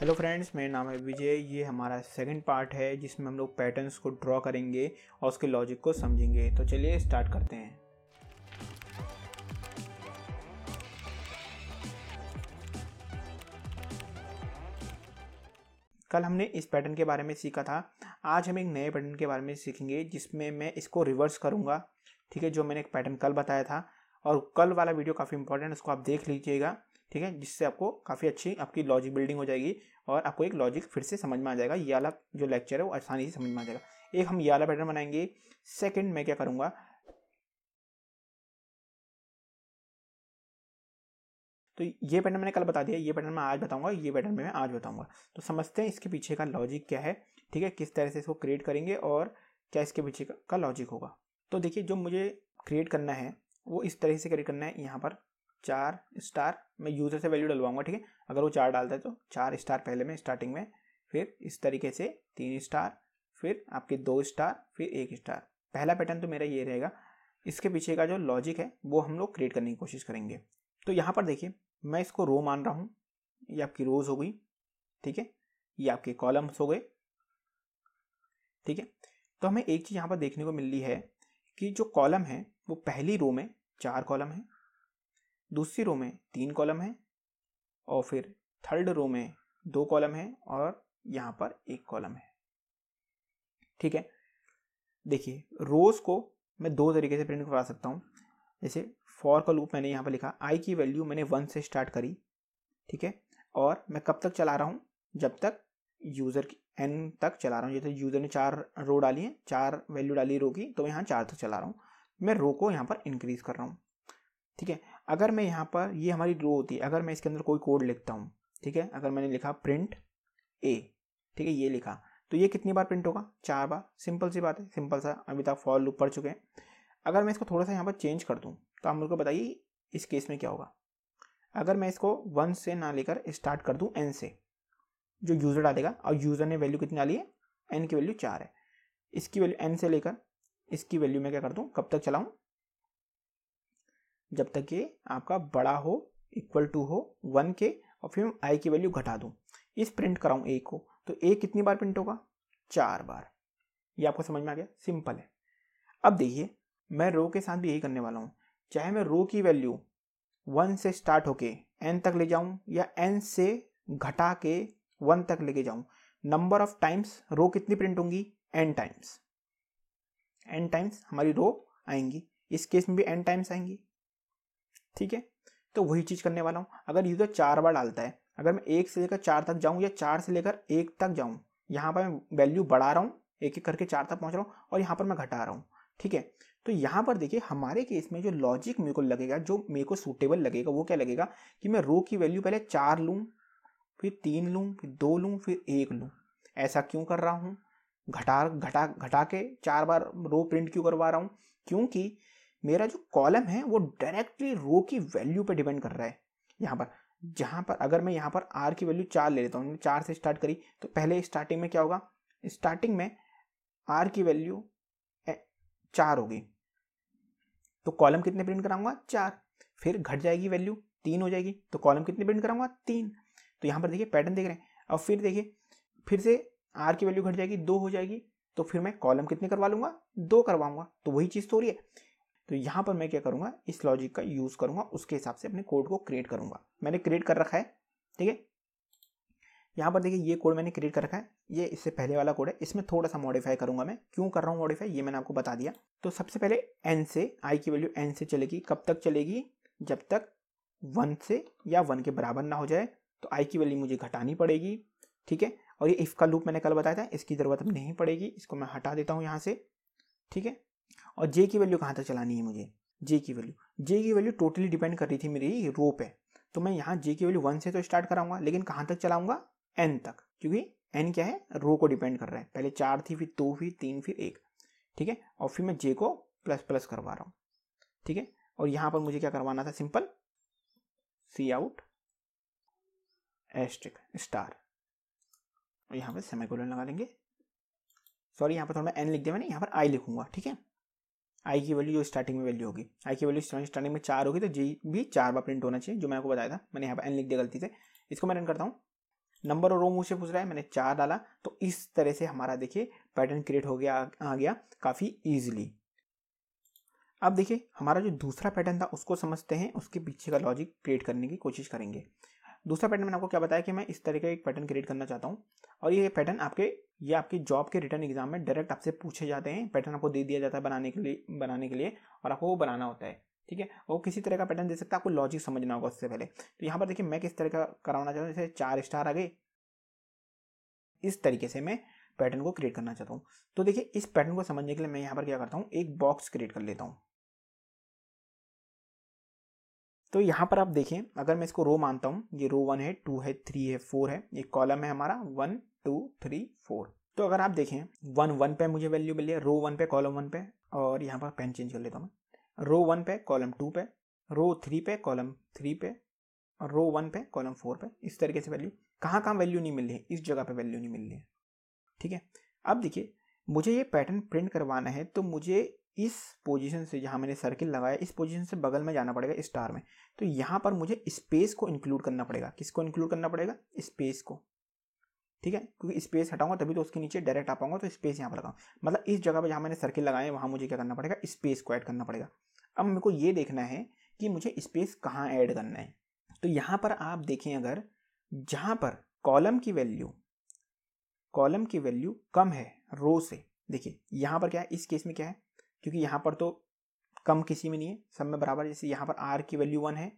hello friends मेरा नाम है विजय ये हमारा सेकंड पार्ट है जिसमें हम लोग पैटर्न्स को ड्रॉ करेंगे और उसके लॉजिक को समझेंगे तो चलिए स्टार्ट करते हैं कल हमने इस पैटर्न के बारे में सीखा था आज हम एक नए पैटर्न के बारे में सीखेंगे जिसमें मैं इसको रिवर्स करूँगा ठीक है जो मैंने एक पैटर्न कल बताया था और कल वाला वीडियो काफ़ी इंपॉर्टेंट है उसको आप देख लीजिएगा ठीक है जिससे आपको काफ़ी अच्छी आपकी लॉजिक बिल्डिंग हो जाएगी और आपको एक लॉजिक फिर से समझ में आ जाएगा ये वाला जो लेक्चर है वो आसानी से समझ में आ जाएगा एक हम ये वाला पैटर्न बनाएंगे सेकेंड मैं क्या करूँगा तो ये पैटर्न मैंने कल बता दिया ये पैटर्न मैं आज बताऊंगा ये पैटर्न मैं आज बताऊंगा तो समझते हैं इसके पीछे का लॉजिक क्या है ठीक है किस तरह से इसको क्रिएट करेंगे और क्या इसके पीछे का, का लॉजिक होगा तो देखिए जो मुझे क्रिएट करना है वो इस तरह से क्रिएट करना है यहाँ पर चार स्टार मैं यूज़र से वैल्यू डलवाऊंगा ठीक है अगर वो चार डालता है तो चार स्टार पहले में स्टार्टिंग में फिर इस तरीके से तीन स्टार फिर आपके दो स्टार फिर एक स्टार पहला पैटर्न तो मेरा ये रहेगा इसके पीछे का जो लॉजिक है वो हम लोग क्रिएट करने की कोशिश करेंगे तो यहाँ पर देखिए मैं इसको रो मान रहा हूँ ये आपकी रोज़ हो गई ठीक है ये आपके कॉलम्स हो गए ठीक है तो हमें एक चीज़ यहाँ पर देखने को मिल रही है कि जो कॉलम है वो पहली रो में चार कॉलम है दूसरी रो में तीन कॉलम है और फिर थर्ड रो में दो कॉलम है और यहाँ पर एक कॉलम है ठीक है देखिए रोज को मैं दो तरीके से प्रिंट करवा सकता हूँ जैसे फॉर का लूप मैंने यहाँ पर लिखा आई की वैल्यू मैंने वन से स्टार्ट करी ठीक है और मैं कब तक चला रहा हूँ जब तक यूज़र की एन तक चला रहा हूँ जैसे यूज़र ने चार रो डाली है चार वैल्यू डाली रो की तो मैं यहाँ चार तक चला रहा हूँ मैं रो को यहाँ पर इंक्रीज़ कर रहा हूँ ठीक है अगर मैं यहाँ पर ये हमारी रो होती है अगर मैं इसके अंदर कोई कोड लिखता हूँ ठीक है अगर मैंने लिखा प्रिंट ए ठीक है ये लिखा तो ये कितनी बार प्रिंट होगा चार बार सिंपल सी बात है सिंपल सा अभी तक फॉल लूप पड़ चुके हैं अगर मैं इसको थोड़ा सा यहाँ पर चेंज कर दूँ तो आप मुझे बताइए इस केस में क्या होगा अगर मैं इसको वन से ना लेकर स्टार्ट कर दूँ एन से जो यूज़र डालेगा और यूज़र ने वैल्यू कितनी डाली है एन की वैल्यू चार है इसकी वैल्यू एन से लेकर इसकी वैल्यू मैं क्या कर दूँ कब तक चलाऊँ जब तक ये आपका बड़ा हो इक्वल टू हो वन के और फिर आई की वैल्यू घटा दूँ इस प्रिंट कराऊँ ए को तो ए कितनी बार प्रिंट होगा चार बार ये आपको समझ में आ गया सिंपल है अब देखिए मैं रो के साथ भी यही करने वाला हूँ चाहे मैं रो की वैल्यू वन से स्टार्ट होके एन तक ले जाऊँ या एन से घटा के वन तक लेके जाऊँ नंबर ऑफ टाइम्स रो कितनी प्रिंट होंगी एन टाइम्स एन टाइम्स हमारी रो आएंगी इस केस में भी एन टाइम्स आएंगी ठीक है तो वही चीज़ करने वाला हूँ अगर यूज़र तो चार बार डालता है अगर मैं एक से लेकर चार तक जाऊँ या चार से लेकर एक तक जाऊँ यहाँ पर मैं वैल्यू बढ़ा रहा हूँ एक एक करके चार तक पहुँच रहा हूँ और यहाँ पर मैं घटा रहा हूँ ठीक है तो यहाँ पर देखिए हमारे केस में जो लॉजिक मेरे को लगेगा जो मेरे को सूटेबल लगेगा वो क्या लगेगा कि मैं रो की वैल्यू पहले चार लूँ फिर तीन लूँ फिर दो लूँ फिर एक लूँ ऐसा क्यों कर रहा हूँ घटा घटा घटा के चार बार रो प्रिंट क्यों करवा रहा हूँ क्योंकि मेरा जो कॉलम है वो डायरेक्टली रो की वैल्यू पे डिपेंड कर रहा है यहाँ पर जहाँ पर अगर मैं यहाँ पर आर की वैल्यू चार ले लेता हूँ चार से स्टार्ट करी तो पहले स्टार्टिंग में क्या होगा स्टार्टिंग में आर की वैल्यू चार होगी तो कॉलम कितने प्रिंट कराऊंगा चार फिर घट जाएगी वैल्यू तीन हो जाएगी तो कॉलम कितने प्रिंट कराऊंगा तीन तो यहाँ पर देखिए पैटर्न देख रहे हैं और फिर देखिए फिर से आर की वैल्यू घट जाएगी दो हो जाएगी तो फिर मैं कॉलम कितने करवा लूंगा दो करवाऊंगा तो वही चीज़ तो हो रही है तो यहाँ पर मैं क्या करूँगा इस लॉजिक का यूज़ करूँगा उसके हिसाब से अपने कोड को क्रिएट करूँगा मैंने क्रिएट कर रखा है ठीक है यहाँ पर देखिए ये कोड मैंने क्रिएट कर रखा है ये इससे पहले वाला कोड है इसमें थोड़ा सा मॉडिफाई करूँगा मैं क्यों कर रहा हूँ मॉडिफाई ये मैंने आपको बता दिया तो सबसे पहले एन से आई की वैल्यू एन से चलेगी कब तक चलेगी जब तक वन से या वन के बराबर ना हो जाए तो आई की वैल्यू मुझे घटानी पड़ेगी ठीक है और ये इफ़ का लूप मैंने कल बताया था इसकी ज़रूरत अब नहीं पड़ेगी इसको मैं हटा देता हूँ यहाँ से ठीक है और जे की वैल्यू कहाँ तक चलानी है मुझे जे की वैल्यू जे की वैल्यू टोटली डिपेंड कर रही थी मेरी रो पे तो मैं यहाँ जे की वैल्यू वन से तो स्टार्ट कराऊंगा लेकिन कहाँ तक चलाऊंगा एन तक क्योंकि एन क्या है रो को डिपेंड कर रहा है पहले चार थी फिर दो फिर तीन फिर एक ठीक है और फिर मैं जे को प्लस प्लस करवा रहा हूँ ठीक है और यहाँ पर मुझे क्या करवाना था simple cout asterisk star और यहाँ पर सेमेकोलन लगा देंगे सॉरी यहाँ पर थोड़ा मैं एन लिख दिया मैंने यहाँ पर आई लिखूंगा ठीक है आई की वैल्यू जो स्टार्टिंग में वैल्यू होगी आई की वैल्यू स्टार्टिंग में चार होगी तो जी भी चार बार प्रिंट होना चाहिए जो मैंने आपको बताया था मैंने यहाँ पर एन लिख दिया गलती से इसको मैं रन करता हूँ नंबर और रो मुझसे पूछ रहा है मैंने चार डाला तो इस तरह से हमारा देखिए पैटर्न क्रिएट हो गया आ गया काफ़ी ईजिली अब देखिए हमारा जो दूसरा पैटर्न था उसको समझते हैं उसके पीछे का लॉजिक क्रिएट करने की कोशिश करेंगे दूसरा पैटर्न मैंने आपको क्या बताया कि मैं इस तरह का एक पैटर्न क्रिएट करना चाहता हूँ और ये पैटर्न आपके ये आपकी जॉब के रिटर्न एग्जाम में डायरेक्ट आपसे पूछे जाते हैं पैटर्न आपको दे दिया जाता है बनाने के लिए बनाने के लिए और आपको वो बनाना होता है ठीक है वो किसी तरह का पैटर्न दे सकता है आपको लॉजिक समझना होगा उससे पहले तो यहाँ पर देखिए मैं किस तरह का कराना चाहता हूँ जैसे चार स्टार आ गए इस तरीके से मैं पैटर्न को क्रिएट करना चाहता हूँ तो देखिए इस पैटर्न को समझने के लिए मैं यहाँ पर क्या करता हूँ एक बॉक्स क्रिएट कर लेता हूँ तो यहाँ पर आप देखें अगर मैं इसको रो मानता हूँ ये रो वन है टू है थ्री है फोर है ये कॉलम है हमारा वन टू थ्री फोर तो अगर आप देखें वन वन पे मुझे वैल्यू मिली है रो वन पे कॉलम वन पे और यहाँ पर पेन चेंज कर लेता हूँ मैं रो वन पे कॉलम टू पे रो थ्री पे कॉलम थ्री पे और रो वन पे कॉलम फोर पे इस तरीके से वैल्यू कहाँ कहाँ वैल्यू नहीं मिल रही है इस जगह पे वैल्यू नहीं मिल रही है ठीक है अब देखिए मुझे ये पैटर्न प्रिंट करवाना है तो मुझे इस पोजीशन से जहाँ मैंने सर्किल लगाया इस पोजीशन से बगल में जाना पड़ेगा स्टार में तो यहाँ पर मुझे स्पेस को इंक्लूड करना पड़ेगा किसको इंक्लूड करना पड़ेगा स्पेस को ठीक है क्योंकि स्पेस हटाऊंगा तभी तो उसके नीचे डायरेक्ट आ पाऊंगा तो स्पेस यहाँ पर लगाऊँ मतलब इस जगह पर जहाँ मैंने सर्किल लगाए वहाँ मुझे क्या करना पड़ेगा स्पेस को ऐड करना पड़ेगा अब मेरे को ये देखना है कि मुझे स्पेस कहाँ ऐड करना है तो यहाँ पर आप देखें अगर जहाँ पर कॉलम की वैल्यू कॉलम की वैल्यू कम है रो से देखिए यहाँ पर क्या है इस केस में क्या है क्योंकि यहाँ पर तो कम किसी में नहीं है सब में बराबर जैसे यहाँ पर आर की वैल्यू वन है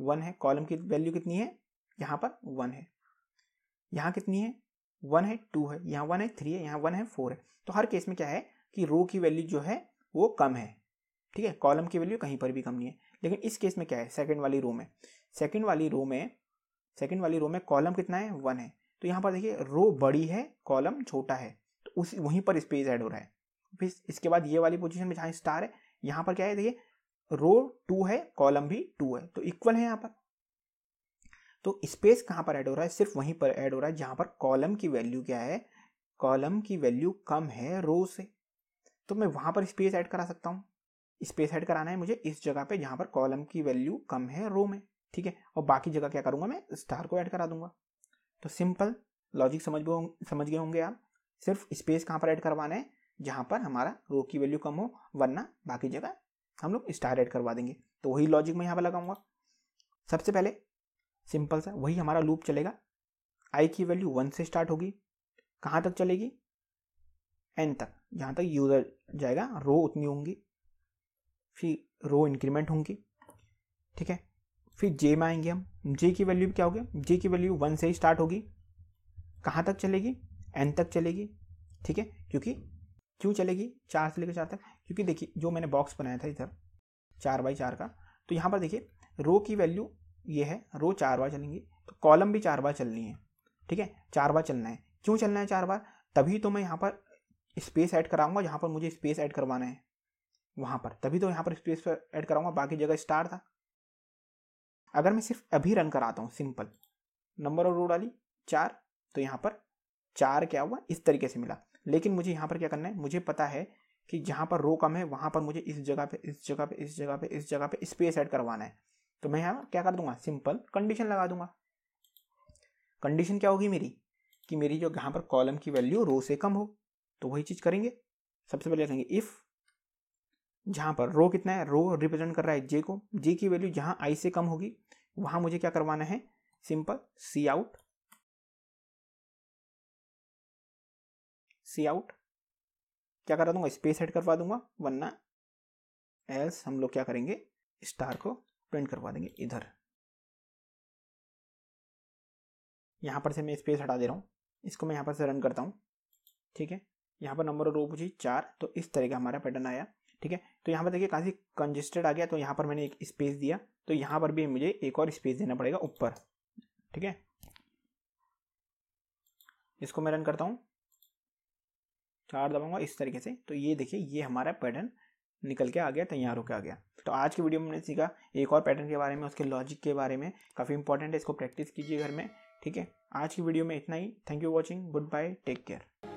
वन है कॉलम की वैल्यू कितनी है यहाँ पर वन है यहाँ कितनी है वन है टू है यहाँ वन है थ्री है यहाँ वन है फोर है तो हर केस में क्या है कि रो की वैल्यू जो है वो कम है ठीक है कॉलम की वैल्यू कहीं पर भी कम नहीं है लेकिन इस केस में क्या है सेकेंड वाली रो में सेकेंड वाली रो में सेकेंड वाली रो में कॉलम कितना है वन है तो यहाँ पर देखिए रो बड़ी है कॉलम छोटा है तो उस वहीं पर स्पेस ऐड हो रहा है फिर इसके बाद ये वाली पोजीशन में जहाँ स्टार है यहाँ पर क्या है देखिए रो टू है कॉलम भी टू है तो इक्वल है यहाँ पर तो स्पेस कहाँ पर ऐड हो रहा है सिर्फ वहीं पर ऐड हो रहा है जहाँ पर कॉलम की वैल्यू क्या है कॉलम की वैल्यू कम है रो से तो मैं वहाँ पर स्पेस ऐड करा सकता हूँ स्पेस ऐड कराना है मुझे इस जगह पे जहाँ पर कॉलम की वैल्यू कम है रो में ठीक है और बाकी जगह क्या करूँगा मैं स्टार को ऐड करा दूंगा तो सिंपल लॉजिक समझ समझ गए होंगे आप सिर्फ स्पेस कहाँ पर ऐड करवाना है जहाँ पर हमारा रो की वैल्यू कम हो वरना बाकी जगह हम लोग स्टार ऐड करवा देंगे तो वही लॉजिक मैं यहाँ पर लगाऊंगा सबसे पहले सिंपल सा वही हमारा लूप चलेगा आई की वैल्यू वन से स्टार्ट होगी कहाँ तक चलेगी एन तक जहाँ तक यूज़र जाएगा रो उतनी होंगी फिर रो इंक्रीमेंट होंगी ठीक है फिर जे में आएंगे हम जे की वैल्यू क्या होगी जे की वैल्यू वन से ही स्टार्ट होगी कहाँ तक चलेगी एन तक चलेगी ठीक है क्योंकि क्यों चलेगी चार से लेकर चार तक क्योंकि देखिए जो मैंने बॉक्स बनाया था इधर चार बाई चार का तो यहाँ पर देखिए रो की वैल्यू ये है रो चार बार चलेंगी तो कॉलम भी चार बार चलनी है ठीक है चार बार चलना है क्यों चलना है चार बार तभी तो मैं यहाँ पर स्पेस ऐड कराऊंगा जहाँ पर मुझे स्पेस ऐड करवाना है वहाँ पर तभी तो यहाँ पर स्पेस पर ऐड कराऊंगा बाकी जगह स्टार था अगर मैं सिर्फ अभी रन कराता हूँ सिंपल नंबर और रो डाली चार तो यहाँ पर चार क्या हुआ इस तरीके से मिला लेकिन मुझे यहाँ पर क्या करना है मुझे पता है कि जहाँ पर रो कम है वहाँ पर मुझे इस जगह पे इस जगह पे इस जगह पे इस जगह पे स्पेस ऐड करवाना है तो मैं यहाँ क्या कर दूंगा सिंपल कंडीशन लगा दूंगा कंडीशन क्या होगी मेरी कि मेरी जो यहाँ पर कॉलम की वैल्यू रो से कम हो तो वही चीज़ करेंगे सबसे पहले कहेंगे इफ़ जहाँ पर रो कितना है रो रिप्रेजेंट कर रहा है जे को जे की वैल्यू जहाँ आई से कम होगी वहाँ मुझे क्या करवाना है simple cout cout क्या करा दूंगा स्पेस हेड करवा दूंगा वरना एल्स हम लोग क्या करेंगे स्टार को प्रिंट करवा देंगे इधर यहाँ पर से मैं स्पेस हटा दे रहा हूँ इसको मैं यहाँ पर से रन करता हूँ ठीक है यहाँ पर नंबर और जी चार तो इस तरह का हमारा पैटर्न आया ठीक है तो यहाँ पर देखिए काफ़ी कंजेस्टेड आ गया तो यहाँ पर मैंने एक स्पेस दिया तो यहाँ पर भी मुझे एक और स्पेस देना पड़ेगा ऊपर ठीक है इसको मैं रन करता हूँ चार दबाऊंगा इस तरीके से तो ये देखिए ये हमारा पैटर्न निकल के आ गया तैयार होकर आ गया तो आज की वीडियो में हमने सीखा एक और पैटर्न के बारे में उसके लॉजिक के बारे में काफ़ी इंपॉर्टेंट है इसको प्रैक्टिस कीजिए घर में ठीक है आज की वीडियो में इतना ही thank you watching good bye take care